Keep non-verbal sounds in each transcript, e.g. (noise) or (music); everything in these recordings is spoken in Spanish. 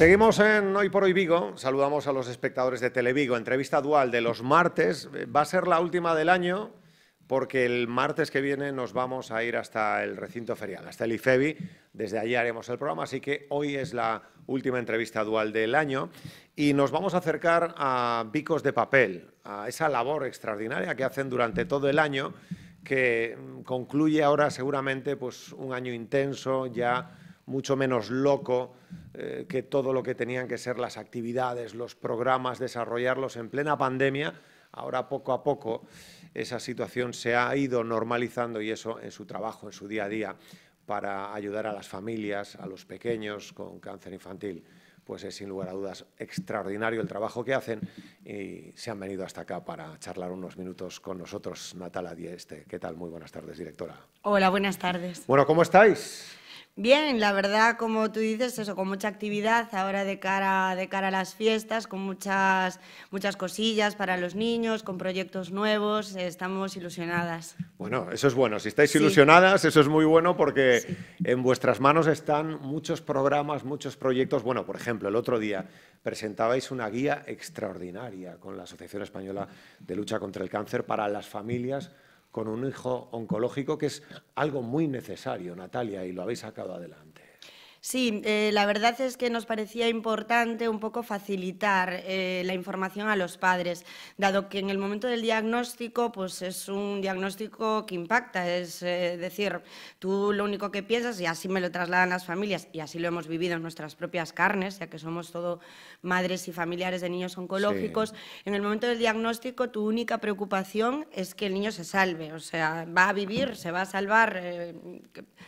Seguimos en Hoy por Hoy Vigo. Saludamos a los espectadores de Televigo. Entrevista dual de los martes. Va a ser la última del año porque el martes que viene nos vamos a ir hasta el recinto ferial, hasta el IFEBI. Desde allí haremos el programa, así que hoy es la última entrevista dual del año y nos vamos a acercar a Vicos de Papel, a esa labor extraordinaria que hacen durante todo el año, que concluye ahora seguramente pues, un año intenso ya mucho menos loco eh, que todo lo que tenían que ser las actividades, los programas, desarrollarlos en plena pandemia. Ahora poco a poco esa situación se ha ido normalizando y eso en su trabajo, en su día a día, para ayudar a las familias, a los pequeños con cáncer infantil, pues es sin lugar a dudas extraordinario el trabajo que hacen y se han venido hasta acá para charlar unos minutos con nosotros, Natala Dieste. ¿Qué tal? Muy buenas tardes, directora. Hola, buenas tardes. Bueno, ¿cómo estáis? Bien, la verdad, como tú dices, eso, con mucha actividad ahora de cara, de cara a las fiestas, con muchas, muchas cosillas para los niños, con proyectos nuevos, estamos ilusionadas. Bueno, eso es bueno, si estáis ilusionadas, eso es muy bueno porque en vuestras manos están muchos programas, muchos proyectos. Bueno, por ejemplo, el otro día presentabais una guía extraordinaria con la Asociación Española de Lucha contra el Cáncer para las familias con un hijo oncológico, que es algo muy necesario, Natalia, y lo habéis sacado adelante. Sí, eh, la verdad es que nos parecía importante un poco facilitar eh, la información a los padres, dado que en el momento del diagnóstico, pues es un diagnóstico que impacta, es eh, decir, tú lo único que piensas, y así me lo trasladan las familias, y así lo hemos vivido en nuestras propias carnes, ya que somos todo madres y familiares de niños oncológicos, en el momento del diagnóstico tu única preocupación es que el niño se salve, o sea, va a vivir, se va a salvar,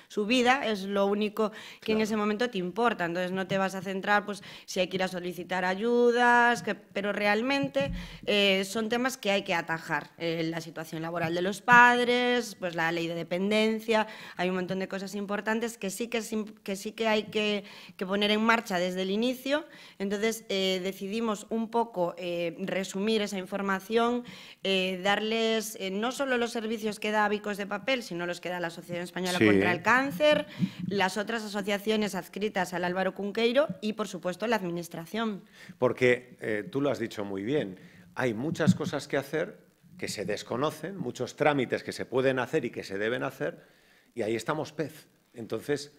su vida es lo único que en ese momento momento te importa, entonces no te vas a centrar pues, si hay que ir a solicitar ayudas, que, pero realmente eh, son temas que hay que atajar. Eh, la situación laboral de los padres, pues la ley de dependencia, hay un montón de cosas importantes que sí que, que, sí que hay que, poner en marcha desde el inicio. Entonces eh, decidimos un poco resumir esa información, darles no solo los servicios que da Vicos de Papel, sino los que da la Asociación Española contra el Cáncer, las otras asociaciones adscritas al Álvaro Cunqueiro y, por supuesto, la Administración. Porque eh, tú lo has dicho muy bien, hay muchas cosas que hacer que se desconocen, muchos trámites que se pueden hacer y que se deben hacer, y ahí estamos pez. Entonces,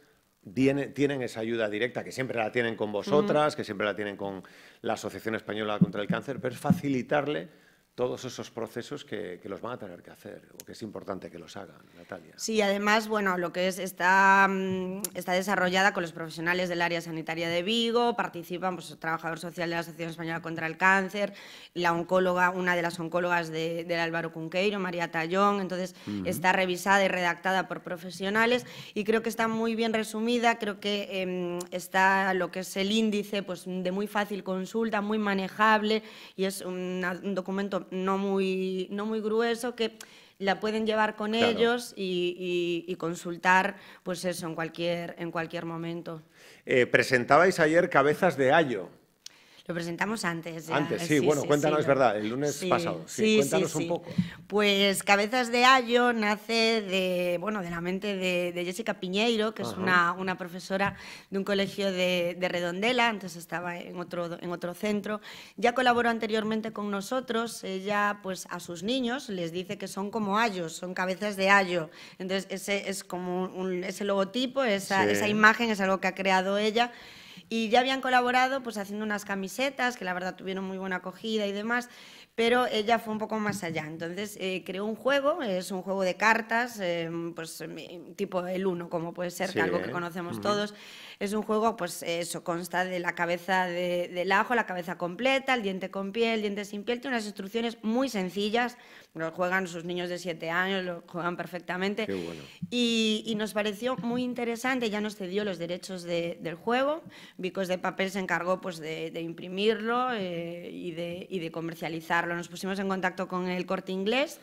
tienen esa ayuda directa, que siempre la tienen con vosotras, que siempre la tienen con la Asociación Española contra el Cáncer, pero es facilitarle todos esos procesos que, los van a tener que hacer o que es importante que los hagan, Natalia. Sí, además, bueno, lo que es está, mm, está desarrollada con los profesionales del área sanitaria de Vigo, participan pues, el trabajador social de la Asociación Española contra el Cáncer, la oncóloga, una de las oncólogas de, del Álvaro Cunqueiro, María Tallón, entonces está revisada y redactada por profesionales y creo que está muy bien resumida, creo que em, está lo que es el índice pues, de muy fácil consulta, muy manejable y es un documento no muy, no muy grueso que la pueden llevar con ellos y, consultar, pues eso, en cualquier, en cualquier momento. Eh, presentabais ayer Cabezas de Ayo. Lo presentamos antes. Antes, sí, bueno, cuéntanos, es verdad, el lunes pasado. Sí, cuéntanos un poco. Pues Cabezas de Ayo nace de, bueno, de la mente de, Jessica Piñeiro, que es una, profesora de un colegio de, Redondela, antes estaba en otro, en otro centro. Ya colaboró anteriormente con nosotros, ella pues a sus niños les dice que son como ayos, son cabezas de ayo. Entonces ese es como un, ese logotipo, esa, esa imagen es algo que ha creado ella y ya habían colaborado pues haciendo unas camisetas que la verdad tuvieron muy buena acogida y demás, pero ella fue un poco más allá. Entonces eh, creó un juego, es un juego de cartas, eh, pues tipo el uno, como puede ser algo que conocemos todos. Es un juego, pues eso, consta de la cabeza de, del ajo, la cabeza completa, el diente con piel, el diente sin piel, tiene unas instrucciones muy sencillas, lo juegan sus niños de 7 años, lo juegan perfectamente. Qué bueno. y, nos pareció muy interesante, ya nos cedió los derechos del juego, Vicos de Papel se encargó pues, de, imprimirlo eh, y, de, comercializarlo. Nos pusimos en contacto con el corte inglés,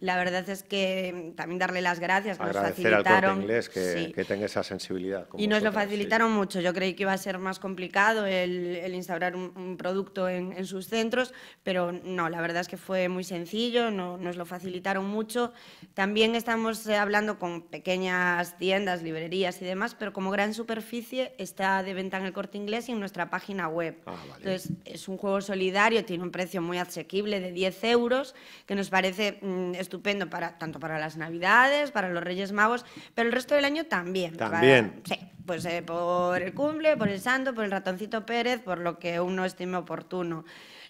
la verdad es que mm, también darle las gracias, nos facilitaron. Al corte inglés que, que tenga esa sensibilidad. y nos lo facilitaron facilitaron mucho. Yo creí que iba a ser más complicado el, instaurar un, producto en, sus centros, pero no, la verdad es que fue muy sencillo, no, nos lo facilitaron mucho. También estamos eh, hablando con pequeñas tiendas, librerías y demás, pero como gran superficie está de venta en el corte inglés y en nuestra página web. Ah, Entonces, es un juego solidario, tiene un precio muy asequible de 10 euros, que nos parece mm, estupendo para, tanto para las Navidades, para los Reyes Magos, pero el resto del año también. También. sí pues eh, por el cumple, por el santo, por el ratoncito Pérez, por lo que uno estime oportuno.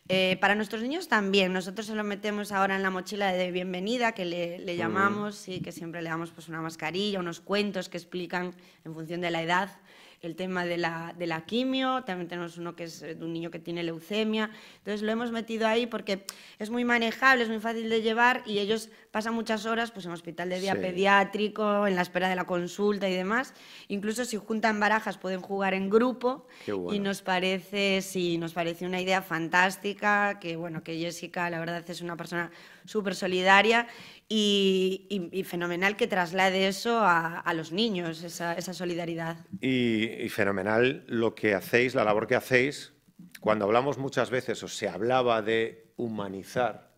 Eh, para nuestros niños también, nosotros se lo metemos ahora en la mochila de bienvenida que le, llamamos y que siempre le damos pues, una mascarilla, unos cuentos que explican en función de la edad el tema de la, quimio, también tenemos uno que es eh, de un niño que tiene leucemia, entonces lo hemos metido ahí porque es muy manejable, es muy fácil de llevar y ellos pasan muchas horas pues, en hospital de día pediátrico, en la espera de la consulta y demás. Incluso si juntan barajas pueden jugar en grupo y nos parece, nos parece una idea fantástica, que bueno, que Jessica la verdad es una persona súper solidaria y, fenomenal que traslade eso a, los niños, esa, solidaridad. Y, fenomenal lo que hacéis, la labor que hacéis. Cuando hablamos muchas veces o se hablaba de humanizar,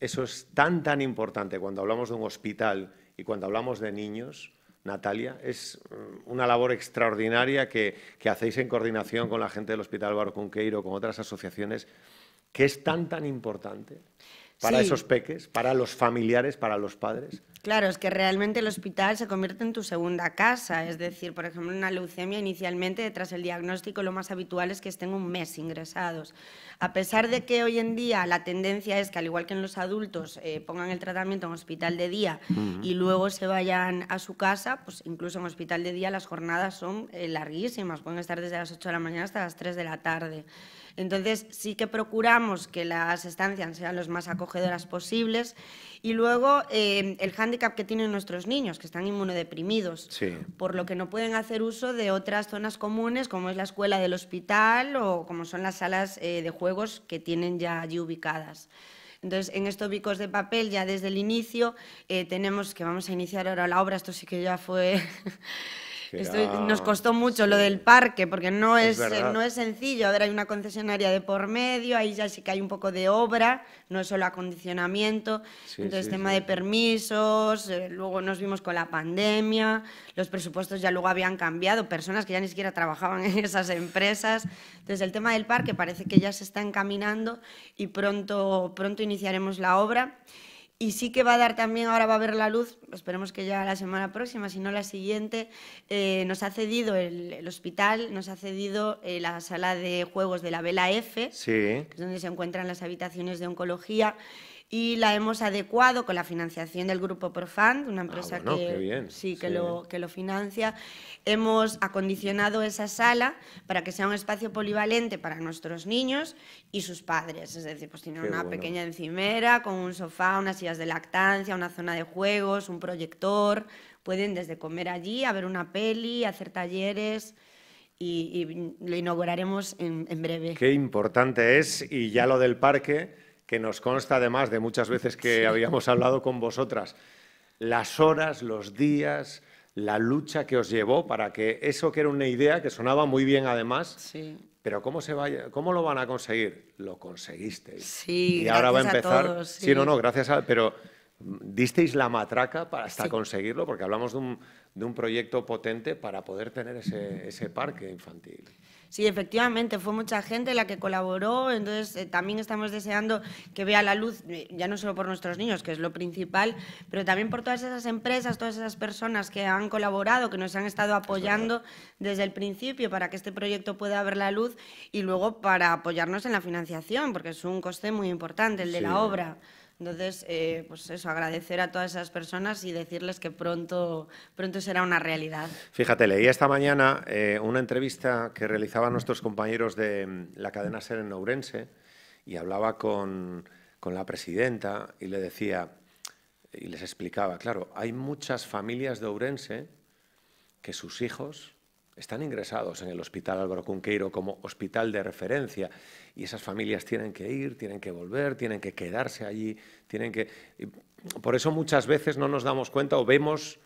eso es tan, tan importante cuando hablamos de un hospital y cuando hablamos de niños. Natalia, es mm, una labor extraordinaria que, hacéis en coordinación con la gente del Hospital Barro Cunqueiro, con otras asociaciones, que es tan, tan importante para esos peques, para los familiares, para los padres. Claro, es que realmente el hospital se convierte en tu segunda casa. Es decir, por ejemplo, una leucemia inicialmente, tras el diagnóstico, lo más habitual es que estén un mes ingresados. A pesar de que hoy en día la tendencia es que, al igual que en los adultos, eh, pongan el tratamiento en hospital de día y luego se vayan a su casa, pues incluso en hospital de día las jornadas son eh, larguísimas. Pueden estar desde las 8 de la mañana hasta las 3 de la tarde. Entonces sí que procuramos que las estancias sean los más acogedoras posibles y luego eh, el hándicap que tienen nuestros niños, que están inmunodeprimidos, por lo que no pueden hacer uso de otras zonas comunes como es la escuela del hospital o como son las salas eh, de juegos que tienen ya allí ubicadas. Entonces, en estos bicos de papel, ya desde el inicio, eh, tenemos que vamos a iniciar ahora la obra, esto sí que ya fue (laughs) Esto nos ah, costó mucho lo del parque, porque no es, eh, no es sencillo. Ahora hay una concesionaria de por medio, ahí ya sí que hay un poco de obra, no es solo acondicionamiento. Entonces, tema de permisos, eh, luego nos vimos con la pandemia, los presupuestos ya luego habían cambiado, personas que ya ni siquiera trabajaban (laughs) en esas empresas. Entonces, el tema del parque parece que ya se está encaminando y pronto, pronto iniciaremos la obra. Y sí que va a dar también, ahora va a ver la luz, esperemos que ya la semana próxima, si no la siguiente, eh, nos ha cedido el, hospital, nos ha cedido eh, la sala de juegos de la Vela F, que es donde se encuentran las habitaciones de oncología y la hemos adecuado con la financiación del grupo Profund, una ah, empresa que, sí, que, Lo, que lo financia. Hemos acondicionado esa sala para que sea un espacio polivalente para nuestros niños y sus padres. Es decir, pues tienen una pequeña encimera con un sofá, unas sillas de lactancia, una zona de juegos, un proyector. Pueden desde comer allí, a ver una peli, hacer talleres. Y, lo inauguraremos en breve. Qué importante es, y ya lo del parque, que nos consta además de muchas veces que habíamos hablado con vosotras, las horas, los días, la lucha que os llevó para que eso que era una idea que sonaba muy bien además, sí. pero cómo se vaya, cómo lo van a conseguir, lo conseguisteis. Sí, y ahora va a empezar. todos, sí. o no, no, gracias a pero mm, disteis la matraca para hasta conseguirlo porque hablamos de un, de un, proyecto potente para poder tener ese, ese parque infantil. Sí, efectivamente, fue mucha gente la que colaboró, entonces eh, también estamos deseando que vea la luz, eh, ya no solo por nuestros niños, que es lo principal, pero también por todas esas empresas, todas esas personas que han colaborado, que nos han estado apoyando desde el principio para que este proyecto pueda ver la luz y luego para apoyarnos en la financiación, porque es un coste muy importante el de la obra. Entonces, eh, pues eso, agradecer a todas esas personas y decirles que pronto, pronto será una realidad. Fíjate, leí esta mañana eh, una entrevista que realizaban nuestros compañeros de mm, la cadena SER en Ourense y hablaba con, con la presidenta y le decía, y les explicaba, claro, hay muchas familias de Ourense que sus hijos están ingresados en el Hospital Álvaro Cunqueiro como hospital de referencia y esas familias tienen que ir, tienen que volver, tienen que quedarse allí, tienen que... Por eso muchas veces no nos damos cuenta o vemos,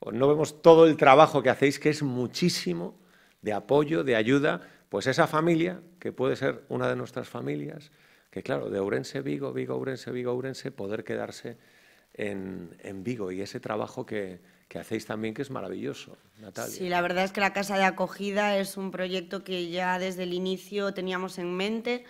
o no vemos todo el trabajo que hacéis, que es muchísimo de apoyo, de ayuda, pues esa familia, que puede ser una de nuestras familias, que claro, de Ourense, Vigo, Vigo, Ourense, Vigo, Ourense, poder quedarse en Vigo y ese trabajo que, que hacéis también, que es maravilloso, Natalia. Sí, la verdad es que la Casa de Acogida es un proyecto que ya desde el inicio teníamos en mente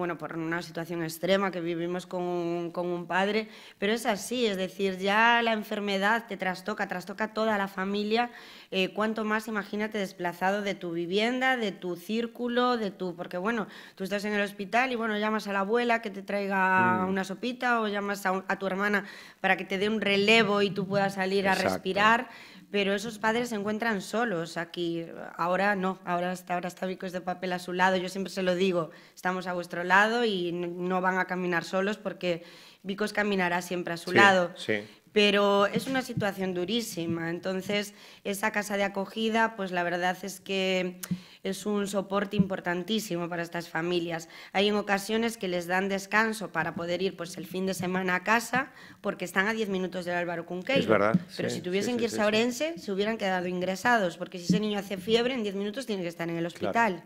bueno, por una situación extrema que vivimos con un, padre, pero es así, es decir, ya la enfermedad te trastoca, trastoca toda la familia, eh, cuanto más imagínate desplazado de tu vivienda, de tu círculo, de tu, porque bueno, tú estás en el hospital y bueno, llamas a la abuela que te traiga mm. una sopita o llamas a, tu hermana para que te dé un relevo y tú puedas salir a respirar pero esos padres se encuentran solos aquí. Ahora no, ahora está, ahora está Vicos de este Papel a su lado. Yo siempre se lo digo, estamos a vuestro lado y no van a caminar solos porque Vicos caminará siempre a su lado. Sí pero es una situación durísima. Entonces, esa casa de acogida, pues la verdad es que es un soporte importantísimo para estas familias. Hay en ocasiones que les dan descanso para poder ir pues, el fin de semana a casa porque están a 10 minutos del Álvaro Cunqueiro. Es verdad. Pero si tuviesen que irse a Orense, se hubieran quedado ingresados, porque si ese niño hace fiebre, en 10 minutos tiene que estar en el hospital.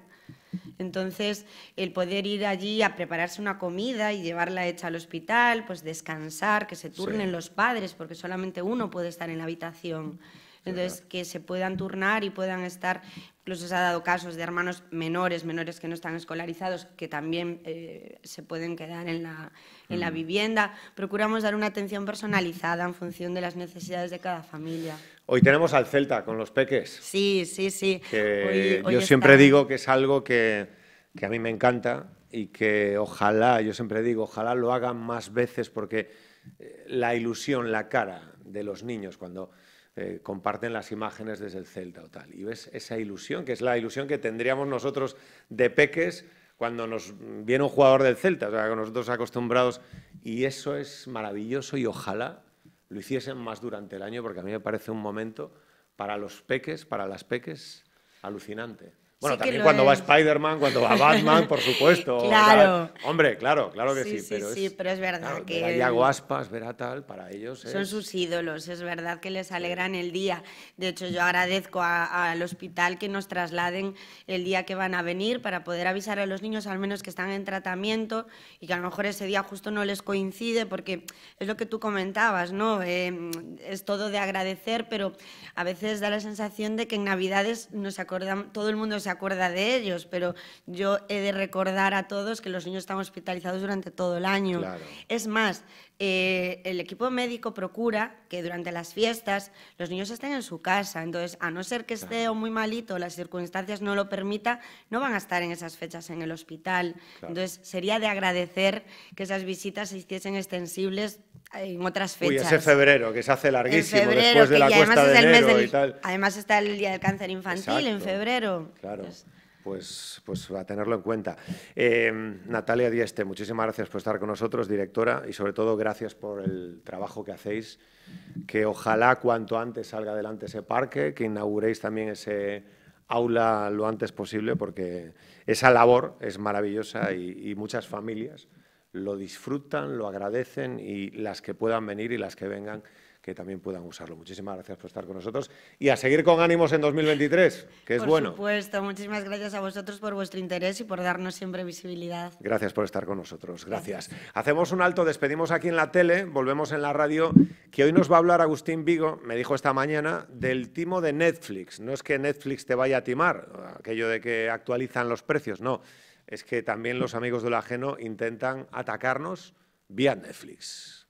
Entonces, el poder ir allí a prepararse una comida y llevarla hecha al hospital, pues descansar, que se turnen los padres, porque solamente uno puede estar en la habitación. Entonces, que se puedan turnar y puedan estar, incluso se ha dado casos de hermanos menores, menores que no están escolarizados, que también eh, se pueden quedar en la mm. vivienda. Procuramos dar una atención personalizada en función de las necesidades de cada familia. Hoy tenemos al Celta con los peques. Sí, sí, sí. yo siempre digo que es algo que, a mí me encanta y que ojalá, yo siempre digo, ojalá lo hagan más veces porque eh, la ilusión, la cara de los niños cuando eh, comparten las imágenes desde el Celta o tal. Y ves esa ilusión, que es la ilusión que tendríamos nosotros de peques cuando nos viene un jugador del Celta, o sea, nosotros acostumbrados. Y eso es maravilloso y ojalá lo hiciesen más durante el año, porque a mí me parece un momento para los peques, para las peques, alucinante. Bueno, también cuando va Spider-Man, cuando va Batman, por (laughs) supuesto. claro. hombre, claro, claro que sí. Sí, sí, pero, sí, es, pero es verdad que. Iago Aspas, verá tal, para ellos. Es... Son sus ídolos, es verdad que les alegran el día. De hecho, yo agradezco al hospital que nos trasladen el día que van a venir para poder avisar a los niños, al menos que están en tratamiento y que a lo mejor ese día justo no les coincide, porque es lo que tú comentabas, ¿no? Em, es todo de agradecer, pero a veces da la sensación de que en Navidades nos acordamos, todo el mundo se acuerda de ellos, pero yo he de recordar a todos que los niños están hospitalizados durante todo el año. Es más, eh, el equipo médico procura que durante las fiestas los niños estén en su casa. Entonces, a no ser que esté muy malito, las circunstancias no lo permita, no van a estar en esas fechas en el hospital. Entonces, sería de agradecer que esas visitas se hiciesen extensibles en otras fechas. Uy, febrero, que se hace larguísimo después de la cuesta de enero y tal. Además está el Día del Cáncer Infantil en febrero. Claro pues, pues a tenerlo en cuenta. Eh, Natalia Dieste, muchísimas gracias por estar con nosotros, directora, y sobre todo gracias por el trabajo que hacéis, que ojalá cuanto antes salga adelante ese parque, que inauguréis también ese aula lo antes posible, porque esa labor es maravillosa y, y muchas familias lo disfrutan, lo agradecen y las que puedan venir y las que vengan que también puedan usarlo. Muchísimas gracias por estar con nosotros y a seguir con ánimos en 2023, que es bueno. Por supuesto, muchísimas gracias a vosotros por vuestro interés y por darnos siempre visibilidad. Gracias por estar con nosotros, gracias. gracias. Hacemos un alto, despedimos aquí en la tele, volvemos en la radio, que hoy nos va a hablar Agustín Vigo, me dijo esta mañana, del timo de Netflix. No es que Netflix te vaya a timar, aquello de que actualizan los precios, no. Es que también los amigos del ajeno intentan atacarnos vía Netflix.